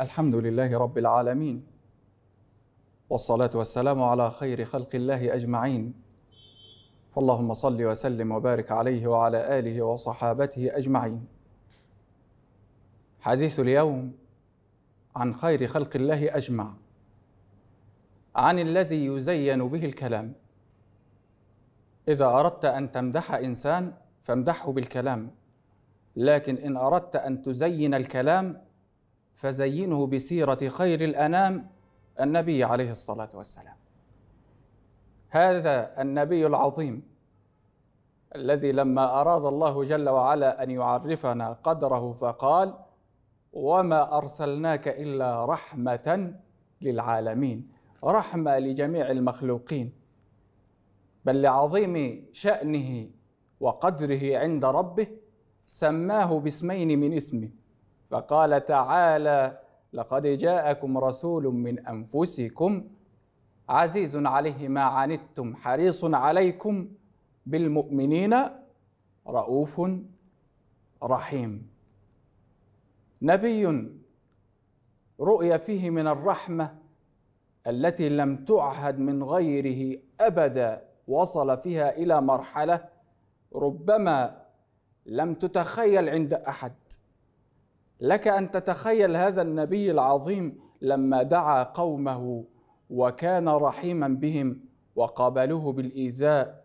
الحمد لله رب العالمين والصلاه والسلام على خير خلق الله اجمعين فاللهم صل وسلم وبارك عليه وعلى اله وصحابته اجمعين حديث اليوم عن خير خلق الله اجمع عن الذي يزين به الكلام اذا اردت ان تمدح انسان فامدحه بالكلام لكن ان اردت ان تزين الكلام فزينه بسيرة خير الأنام النبي عليه الصلاة والسلام هذا النبي العظيم الذي لما أراد الله جل وعلا أن يعرفنا قدره فقال وما أرسلناك إلا رحمة للعالمين رحمة لجميع المخلوقين بل لعظيم شأنه وقدره عند ربه سماه باسمين من اسمه فقال تعالى لقد جاءكم رسول من انفسكم عزيز عليه ما عنتم حريص عليكم بالمؤمنين رؤوف رحيم نبي رؤي فيه من الرحمه التي لم تعهد من غيره ابدا وصل فيها الى مرحله ربما لم تتخيل عند احد لك ان تتخيل هذا النبي العظيم لما دعا قومه وكان رحيما بهم وقابلوه بالايذاء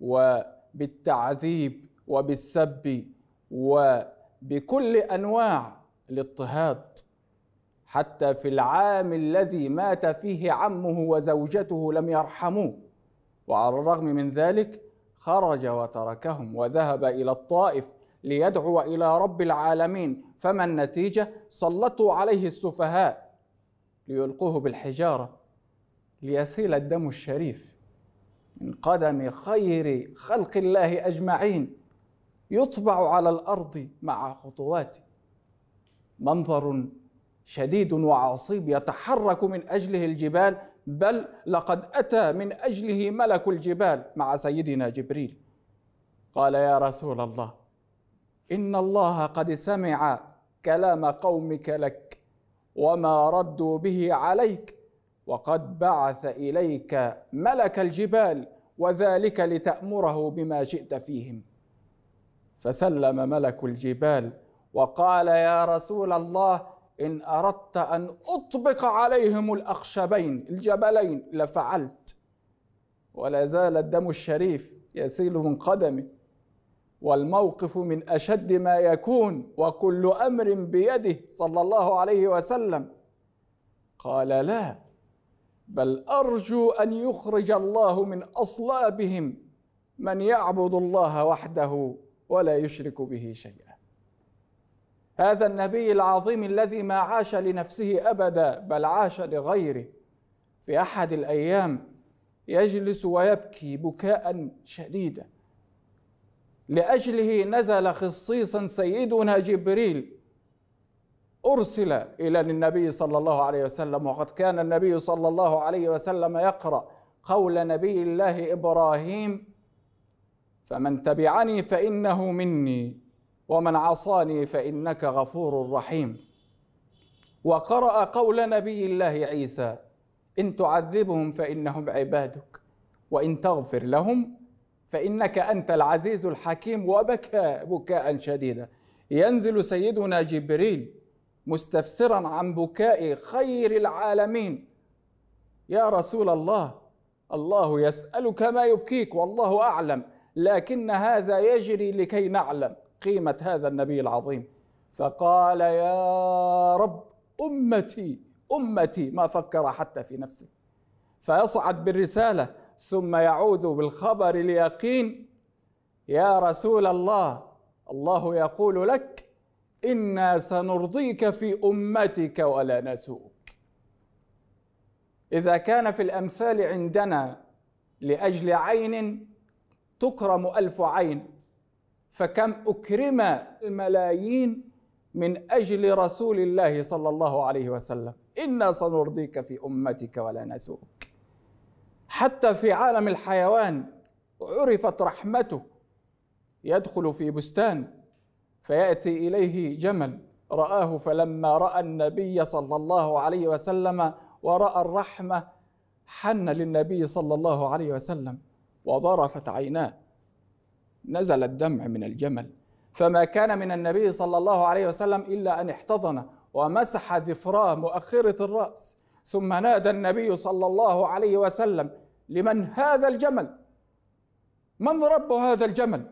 وبالتعذيب وبالسب وبكل انواع الاضطهاد حتى في العام الذي مات فيه عمه وزوجته لم يرحموه وعلى الرغم من ذلك خرج وتركهم وذهب الى الطائف ليدعو الى رب العالمين فما النتيجه سلطوا عليه السفهاء ليلقوه بالحجاره ليسيل الدم الشريف من قدم خير خلق الله اجمعين يطبع على الارض مع خطواته منظر شديد وعصيب يتحرك من اجله الجبال بل لقد اتى من اجله ملك الجبال مع سيدنا جبريل قال يا رسول الله إن الله قد سمع كلام قومك لك وما ردوا به عليك وقد بعث إليك ملك الجبال وذلك لتأمره بما جئت فيهم فسلم ملك الجبال وقال يا رسول الله إن أردت أن أطبق عليهم الأخشبين الجبلين لفعلت ولا زال الدم الشريف يسيل من قدمه والموقف من اشد ما يكون وكل امر بيده صلى الله عليه وسلم قال لا بل ارجو ان يخرج الله من اصلابهم من يعبد الله وحده ولا يشرك به شيئا هذا النبي العظيم الذي ما عاش لنفسه ابدا بل عاش لغيره في احد الايام يجلس ويبكي بكاء شديدا لاجله نزل خصيصا سيدنا جبريل ارسل الى النبي صلى الله عليه وسلم وقد كان النبي صلى الله عليه وسلم يقرا قول نبي الله ابراهيم فمن تبعني فانه مني ومن عصاني فانك غفور رحيم وقرا قول نبي الله عيسى ان تعذبهم فانهم عبادك وان تغفر لهم فإنك أنت العزيز الحكيم وبكى بكاء شديدا ينزل سيدنا جبريل مستفسرا عن بكاء خير العالمين يا رسول الله الله يسألك ما يبكيك والله أعلم لكن هذا يجري لكي نعلم قيمة هذا النبي العظيم فقال يا رب أمتي أمتي ما فكر حتى في نفسه فيصعد بالرسالة ثم يعود بالخبر اليقين يا رسول الله الله يقول لك انا سنرضيك في امتك ولا نسوك اذا كان في الامثال عندنا لاجل عين تكرم الف عين فكم اكرم الملايين من اجل رسول الله صلى الله عليه وسلم انا سنرضيك في امتك ولا نسوك حتى في عالم الحيوان عرفت رحمته يدخل في بستان فياتي اليه جمل راه فلما راى النبي صلى الله عليه وسلم وراى الرحمه حن للنبي صلى الله عليه وسلم وضرفت عيناه نزل الدمع من الجمل فما كان من النبي صلى الله عليه وسلم الا ان احتضن ومسح ذفراه مؤخره الراس ثم نادى النبي صلى الله عليه وسلم لمن هذا الجمل من رب هذا الجمل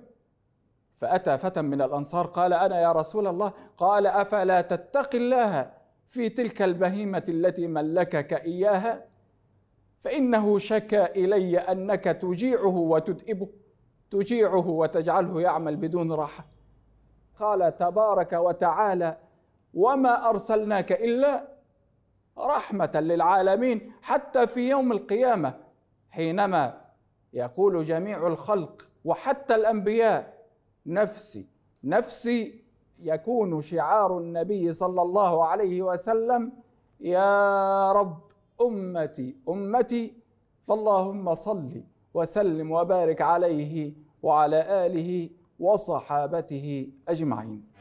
فاتى فتى من الانصار قال انا يا رسول الله قال افلا تتقي الله في تلك البهيمه التي ملكك اياها فانه شكا الي انك تجيعه وتدئبه تجيعه وتجعله يعمل بدون راحه قال تبارك وتعالى وما ارسلناك الا رحمه للعالمين حتى في يوم القيامه حينما يقول جميع الخلق وحتى الانبياء نفسي نفسي يكون شعار النبي صلى الله عليه وسلم يا رب امتي امتي فاللهم صل وسلم وبارك عليه وعلى اله وصحابته اجمعين